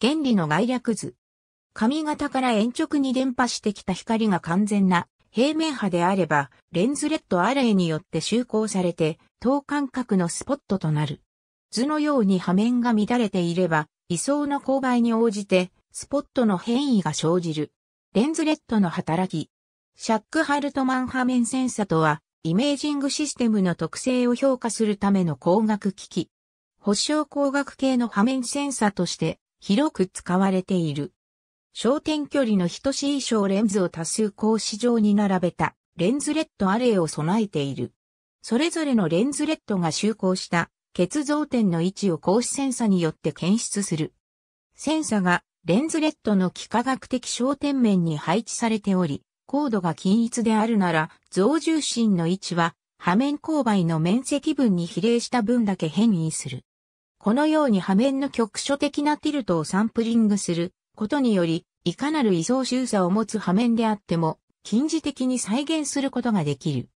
原理の概略図。髪型から延直に伝播してきた光が完全な平面波であれば、レンズレッドアレイによって集光されて、等間隔のスポットとなる。図のように波面が乱れていれば、位相の勾配に応じて、スポットの変異が生じる。レンズレッドの働き。シャック・ハルトマン波面センサとは、イメージングシステムの特性を評価するための光学機器。保証光学系の波面センサとして広く使われている。焦点距離の等しい小レンズを多数格子状に並べたレンズレッドアレイを備えている。それぞれのレンズレッドが就航した結像点の位置を格子センサによって検出する。センサがレンズレッドの幾何学的焦点面に配置されており、高度が均一であるなら、増重心の位置は、波面勾配の面積分に比例した分だけ変異する。このように波面の局所的なティルトをサンプリングすることにより、いかなる位相周差を持つ波面であっても、近似的に再現することができる。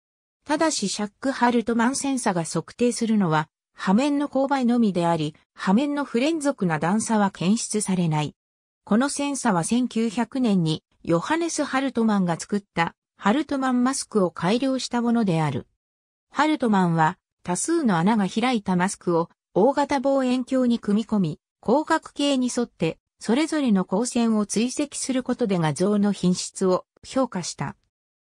ただしシャック・ハルトマンセンサが測定するのは、波面の勾配のみであり、波面の不連続な段差は検出されない。このセンサは1900年にヨハネス・ハルトマンが作ったハルトマンマスクを改良したものである。ハルトマンは多数の穴が開いたマスクを大型望遠鏡に組み込み、光学系に沿って、それぞれの光線を追跡することで画像の品質を評価した。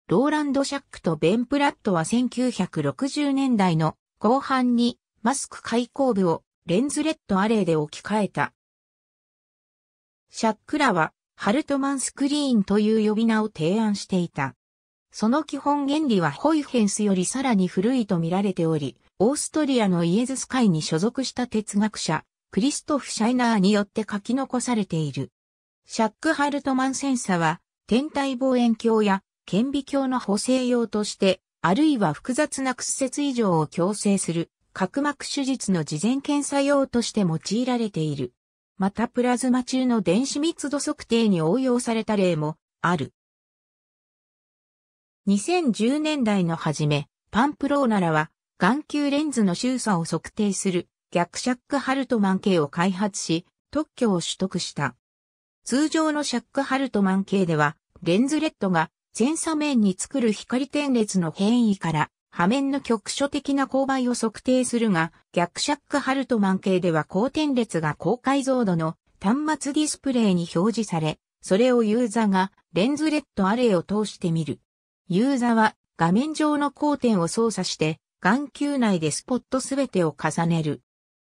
ローランド・シャックとベン・プラットは1960年代の後半にマスク開口部をレンズレッドアレイで置き換えた。シャックらはハルトマンスクリーンという呼び名を提案していた。その基本原理はホイフェンスよりさらに古いと見られており、オーストリアのイエズス会に所属した哲学者、クリストフ・シャイナーによって書き残されている。シャック・ハルトマンセンサは、天体望遠鏡や顕微鏡の補正用として、あるいは複雑な屈折異常を矯正する、角膜手術の事前検査用として用いられている。またプラズマ中の電子密度測定に応用された例もある。2010年代の初め、パンプローナラは眼球レンズの周差を測定する逆シャックハルトマン系を開発し、特許を取得した。通常のシャックハルトマン系では、レンズレッドが前サ面に作る光点列の変異から、波面の局所的な勾配を測定するが、逆シャックハルトマン系では高点列が高解像度の端末ディスプレイに表示され、それをユーザーがレンズレッドアレイを通してみる。ユーザーは画面上の光点を操作して眼球内でスポットすべてを重ねる。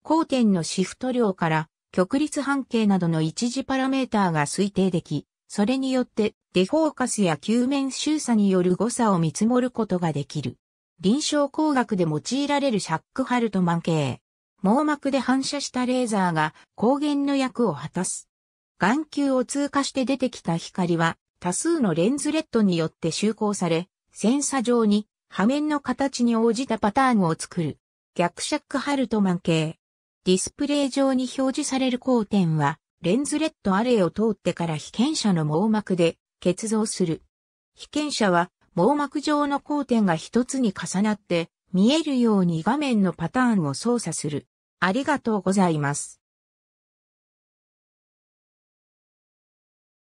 光点のシフト量から極率半径などの一時パラメーターが推定でき、それによってデフォーカスや球面収差による誤差を見積もることができる。臨床工学で用いられるシャックハルトマン系。網膜で反射したレーザーが光源の役を果たす。眼球を通過して出てきた光は多数のレンズレッドによって集光され、センサ上に波面の形に応じたパターンを作る。逆尺ハルトマン系。ディスプレイ上に表示される光点は、レンズレッドアレイを通ってから被験者の網膜で結像する。被験者は網膜上の光点が一つに重なって見えるように画面のパターンを操作する。ありがとうございます。